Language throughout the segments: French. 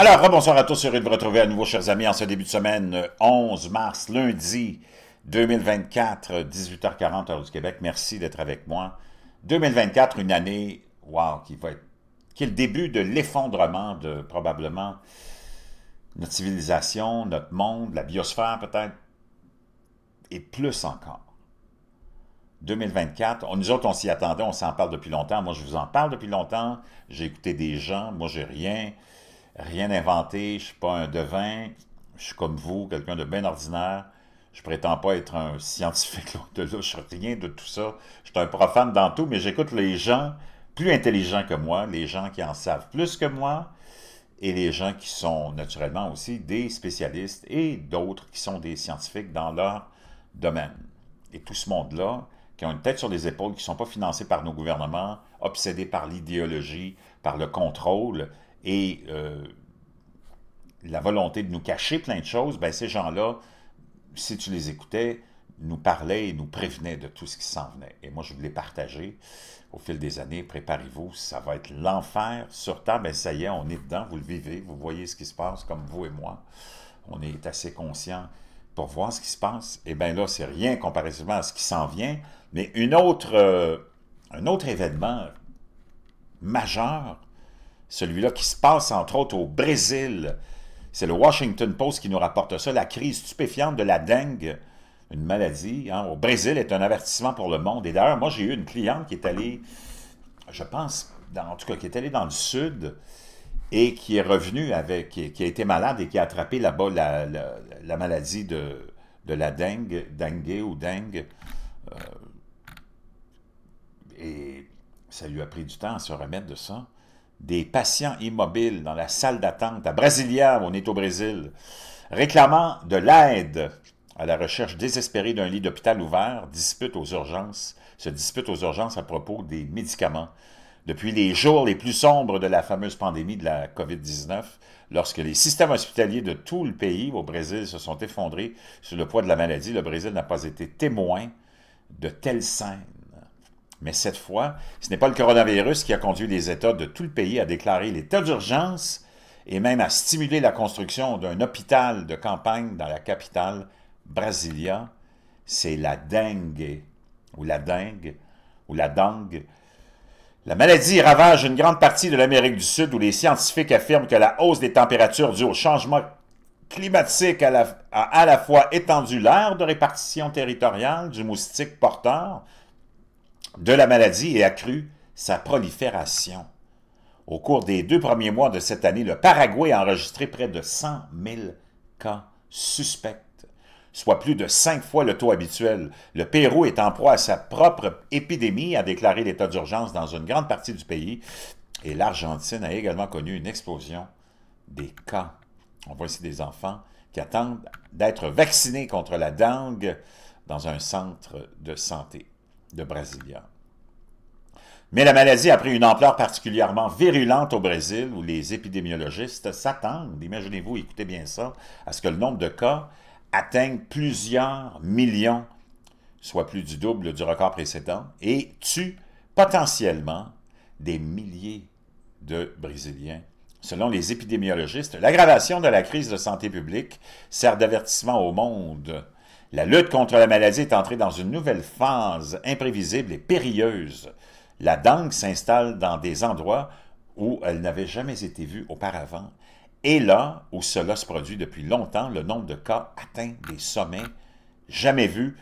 Alors, bonsoir à tous, heureux de vous retrouver à nouveau, chers amis, en ce début de semaine, 11 mars, lundi 2024, 18h40, heure du Québec. Merci d'être avec moi. 2024, une année, wow, qui va être, qui est le début de l'effondrement de probablement notre civilisation, notre monde, la biosphère peut-être, et plus encore. 2024, on, nous autres, on s'y attendait, on s'en parle depuis longtemps. Moi, je vous en parle depuis longtemps. J'ai écouté des gens, moi, j'ai rien rien inventé, je suis pas un devin, je suis comme vous, quelqu'un de bien ordinaire. Je prétends pas être un scientifique de là, je suis rien de tout ça. Je suis un profane dans tout, mais j'écoute les gens plus intelligents que moi, les gens qui en savent plus que moi, et les gens qui sont naturellement aussi des spécialistes et d'autres qui sont des scientifiques dans leur domaine. Et tout ce monde-là, qui ont une tête sur les épaules, qui ne sont pas financés par nos gouvernements, obsédés par l'idéologie, par le contrôle, et euh, la volonté de nous cacher plein de choses, ben, ces gens-là, si tu les écoutais, nous parlaient et nous prévenaient de tout ce qui s'en venait. Et moi, je voulais partager au fil des années, préparez-vous, ça va être l'enfer sur Terre. Ben, ça y est, on est dedans, vous le vivez, vous voyez ce qui se passe comme vous et moi. On est assez conscient pour voir ce qui se passe. Et bien là, c'est rien comparativement à ce qui s'en vient. Mais une autre, euh, un autre événement majeur celui-là, qui se passe entre autres au Brésil. C'est le Washington Post qui nous rapporte ça, la crise stupéfiante de la dengue, une maladie hein. au Brésil est un avertissement pour le monde. Et d'ailleurs, moi j'ai eu une cliente qui est allée, je pense, dans, en tout cas qui est allée dans le sud et qui est revenue avec, qui, a été malade et qui a attrapé là-bas la, maladie de, la dengue, dengue ou dengue. Euh, et ça lui a pris du temps à se remettre de ça des patients immobiles dans la salle d'attente à Brasilia, on est au Brésil, réclamant de l'aide à la recherche désespérée d'un lit d'hôpital ouvert, dispute aux urgences, se dispute aux urgences à propos des médicaments. Depuis les jours les plus sombres de la fameuse pandémie de la COVID-19, lorsque les systèmes hospitaliers de tout le pays au Brésil se sont effondrés sous le poids de la maladie, le Brésil n'a pas été témoin de telles scènes mais cette fois, ce n'est pas le coronavirus qui a conduit les États de tout le pays à déclarer l'état d'urgence et même à stimuler la construction d'un hôpital de campagne dans la capitale, Brasilia. C'est la dengue, ou la dengue, ou la dengue. La maladie ravage une grande partie de l'Amérique du Sud où les scientifiques affirment que la hausse des températures due au changement climatique a, à la fois étendu l'aire de répartition territoriale du moustique porteur, de la maladie et accrue sa prolifération. Au cours des deux premiers mois de cette année, le Paraguay a enregistré près de 100 000 cas suspects, soit plus de cinq fois le taux habituel. Le Pérou est en proie à sa propre épidémie, a déclaré l'état d'urgence dans une grande partie du pays, et l'Argentine a également connu une explosion des cas. On voit ici des enfants qui attendent d'être vaccinés contre la dengue dans un centre de santé de Mais la maladie a pris une ampleur particulièrement virulente au Brésil, où les épidémiologistes s'attendent, imaginez-vous, écoutez bien ça, à ce que le nombre de cas atteigne plusieurs millions, soit plus du double du record précédent, et tue potentiellement des milliers de Brésiliens. Selon les épidémiologistes, l'aggravation de la crise de santé publique sert d'avertissement au monde la lutte contre la maladie est entrée dans une nouvelle phase imprévisible et périlleuse. La dengue s'installe dans des endroits où elle n'avait jamais été vue auparavant. Et là où cela se produit depuis longtemps, le nombre de cas atteint des sommets jamais vus.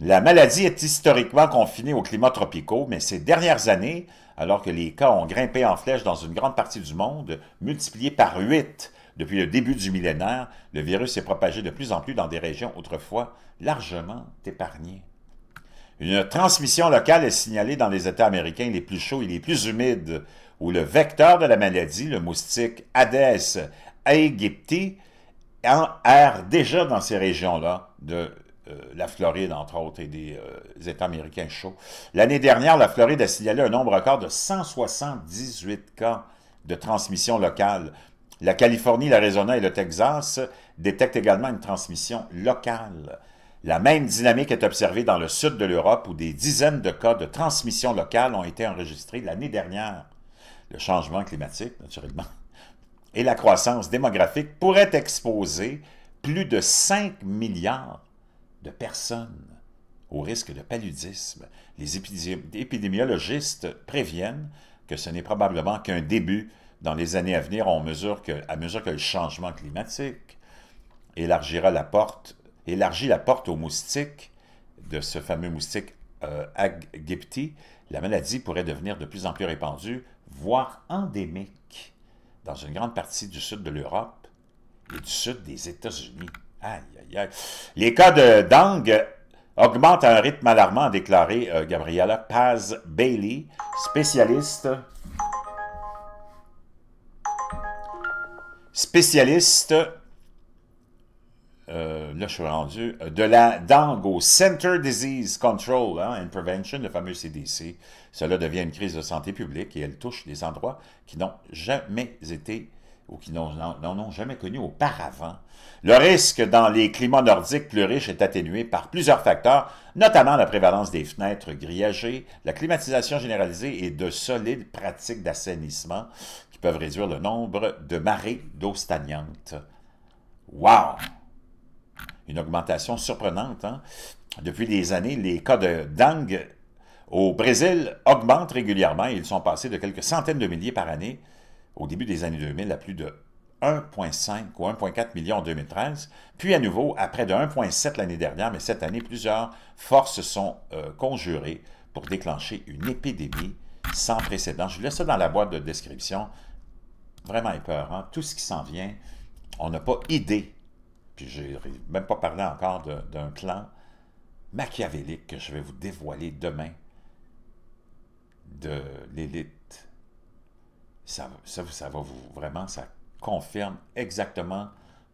La maladie est historiquement confinée aux climats tropicaux, mais ces dernières années, alors que les cas ont grimpé en flèche dans une grande partie du monde, multipliés par 8 depuis le début du millénaire, le virus s'est propagé de plus en plus dans des régions autrefois largement épargnées. Une transmission locale est signalée dans les États américains les plus chauds et les plus humides, où le vecteur de la maladie, le moustique Aedes aegypti, erre déjà dans ces régions-là de euh, la Floride, entre autres, et des euh, États américains chauds. L'année dernière, la Floride a signalé un nombre record de 178 cas de transmission locale, la Californie, l'Arizona et le Texas détectent également une transmission locale. La même dynamique est observée dans le sud de l'Europe où des dizaines de cas de transmission locale ont été enregistrés l'année dernière. Le changement climatique, naturellement, et la croissance démographique pourraient exposer plus de 5 milliards de personnes au risque de paludisme. Les épidémiologistes préviennent que ce n'est probablement qu'un début dans les années à venir, on mesure que, à mesure que le changement climatique élargira la porte, élargit la porte aux moustiques, de ce fameux moustique euh, la maladie pourrait devenir de plus en plus répandue, voire endémique, dans une grande partie du sud de l'Europe et du sud des États-Unis. Aïe, aïe, Les cas de dengue augmentent à un rythme alarmant, a déclaré euh, Gabriela Paz-Bailey, spécialiste spécialiste, euh, là je suis rendu, de la dengue au Center Disease Control hein, and Prevention, le fameux CDC. Cela devient une crise de santé publique et elle touche des endroits qui n'ont jamais été ou qui n'en ont, jamais connu auparavant. Le risque dans les climats nordiques plus riches est atténué par plusieurs facteurs, notamment la prévalence des fenêtres grillagées, la climatisation généralisée et de solides pratiques d'assainissement qui peuvent réduire le nombre de marées d'eau stagnante. Wow! Une augmentation surprenante. Hein? Depuis des années, les cas de dengue au Brésil augmentent régulièrement. Ils sont passés de quelques centaines de milliers par année au début des années 2000 à plus de 1,5 ou 1,4 million en 2013, puis à nouveau à près de 1,7 l'année dernière, mais cette année, plusieurs forces sont euh, conjurées pour déclencher une épidémie sans précédent. Je vous laisse ça dans la boîte de description. Vraiment épeurant. Tout ce qui s'en vient, on n'a pas idée, puis je n'ai même pas parlé encore d'un clan machiavélique que je vais vous dévoiler demain de l'élite ça, ça, va vous vraiment, ça confirme exactement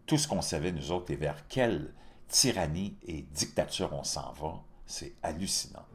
tout ce qu'on savait, nous autres, et vers quelle tyrannie et dictature on s'en va. C'est hallucinant.